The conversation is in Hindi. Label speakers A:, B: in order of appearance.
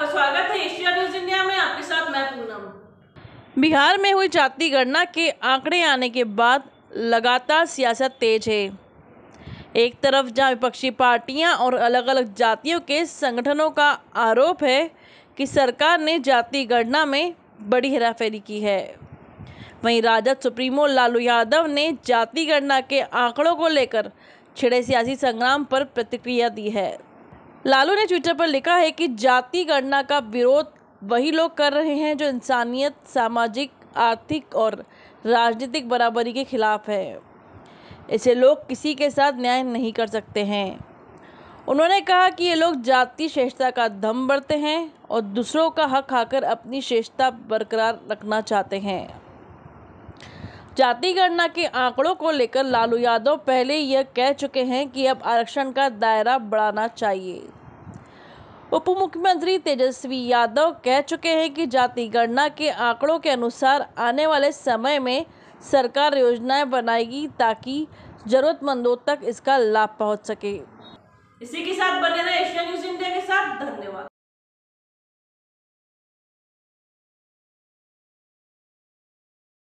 A: आपका स्वागत है एशिया न्यूज इंडिया में आपके साथ मैं पूनम
B: बिहार में हुई जाति गणना के आंकड़े आने के बाद लगातार सियासत तेज है एक तरफ जहां विपक्षी पार्टियां और अलग अलग जातियों के संगठनों का आरोप है कि सरकार ने जाति गणना में बड़ी हेराफेरी की है वहीं राजद सुप्रीमो लालू यादव ने जाति गणना के आंकड़ों को लेकर छिड़े सियासी संग्राम पर प्रतिक्रिया दी है लालू ने ट्विटर पर लिखा है कि जाति गणना का विरोध वही लोग कर रहे हैं जो इंसानियत सामाजिक आर्थिक और राजनीतिक बराबरी के खिलाफ है ऐसे लोग किसी के साथ न्याय नहीं कर सकते हैं उन्होंने कहा कि ये लोग जाति श्रेष्ठता का दम बढ़ते हैं और दूसरों का हक खाकर अपनी श्रेष्ठता बरकरार रखना चाहते हैं जाति गणना के आंकड़ों को लेकर लालू यादव पहले यह कह चुके हैं कि अब आरक्षण का दायरा बढ़ाना चाहिए उप मुख्यमंत्री तेजस्वी यादव कह चुके हैं कि जाति गणना के आंकड़ों के अनुसार आने वाले समय में सरकार योजनाएं बनाएगी ताकि जरूरतमंदों तक इसका लाभ पहुंच सके इसी के साथ बने रहे एशिया न्यूज इंडिया के साथ
C: धन्यवाद